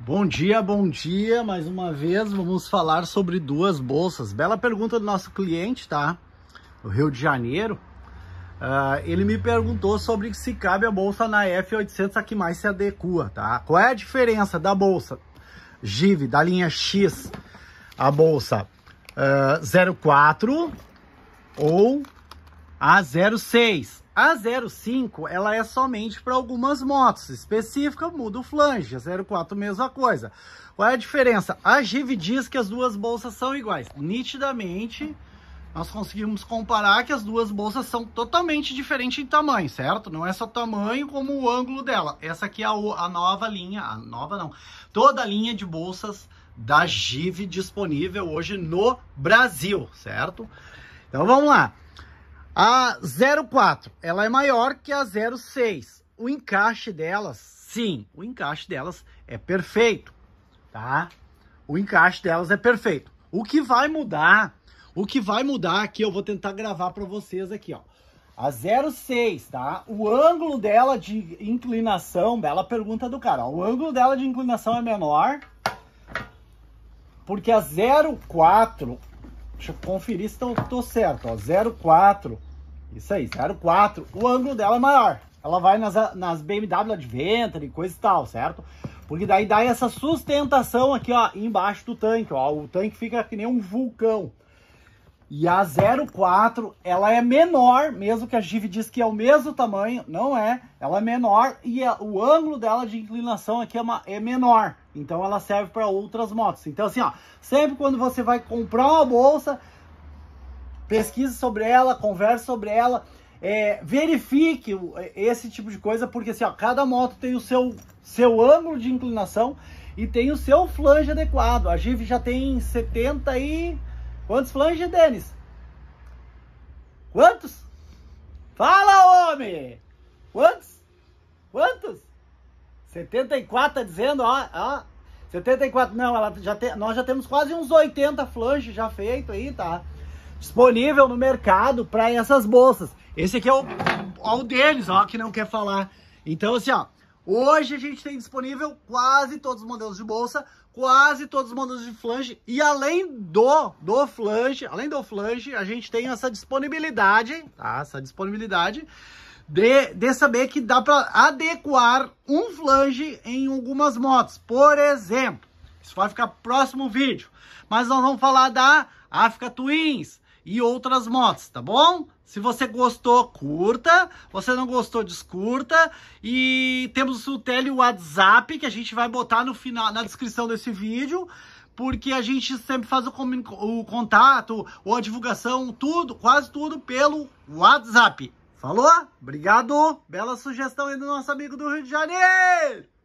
Bom dia, bom dia. Mais uma vez vamos falar sobre duas bolsas. Bela pergunta do nosso cliente, tá? O Rio de Janeiro. Uh, ele me perguntou sobre se cabe a bolsa na F800 a que mais se adequa, tá? Qual é a diferença da bolsa GIV, da linha X, a bolsa uh, ah, 04 ou a 06? A 05, ela é somente para algumas motos, específica muda o flange, a 04 mesma coisa. Qual é a diferença? A GV diz que as duas bolsas são iguais. Nitidamente, nós conseguimos comparar que as duas bolsas são totalmente diferentes em tamanho, certo? Não é só tamanho como o ângulo dela. Essa aqui é a, a nova linha, a nova não, toda a linha de bolsas da GIV disponível hoje no Brasil, certo? Então vamos lá. A 04, ela é maior que a 06. O encaixe delas, sim, o encaixe delas é perfeito, tá? O encaixe delas é perfeito. O que vai mudar, o que vai mudar aqui, eu vou tentar gravar para vocês aqui, ó. A 06, tá? O ângulo dela de inclinação, bela pergunta do cara, ó. O ângulo dela de inclinação é menor, porque a 04, deixa eu conferir se eu tô certo, ó, 04 isso aí, 04. O ângulo dela é maior. Ela vai nas, nas BMW Adventure e coisa e tal, certo? Porque daí dá essa sustentação aqui, ó, embaixo do tanque, ó. O tanque fica que nem um vulcão. E a 04, ela é menor, mesmo que a Give diz que é o mesmo tamanho, não é. Ela é menor e a, o ângulo dela de inclinação aqui é, uma, é menor. Então ela serve para outras motos. Então assim, ó, sempre quando você vai comprar uma bolsa, pesquise sobre ela, converse sobre ela, é, verifique é, esse tipo de coisa, porque assim, ó, cada moto tem o seu, seu ângulo de inclinação e tem o seu flange adequado. A Jeep já tem 70 e... Quantos flanges, Denis? Quantos? Fala, homem! Quantos? Quantos? 74 tá dizendo, ó, ó. 74, não, ela já tem, nós já temos quase uns 80 flanges já feito aí, tá? disponível no mercado para essas bolsas. Esse aqui é o, o deles, ó, que não quer falar. Então, assim, ó, hoje a gente tem disponível quase todos os modelos de bolsa, quase todos os modelos de flange, e além do, do flange, além do flange, a gente tem essa disponibilidade, tá? Essa disponibilidade de, de saber que dá para adequar um flange em algumas motos. Por exemplo, isso vai ficar próximo vídeo, mas nós vamos falar da Africa Twins, e outras motos, tá bom? Se você gostou, curta. Você não gostou, descurta. E temos o tele WhatsApp que a gente vai botar no final, na descrição desse vídeo porque a gente sempre faz o, o, contato, ou a divulgação, tudo, quase tudo pelo WhatsApp. Falou? Obrigado. Bela sugestão aí do nosso amigo do Rio de Janeiro.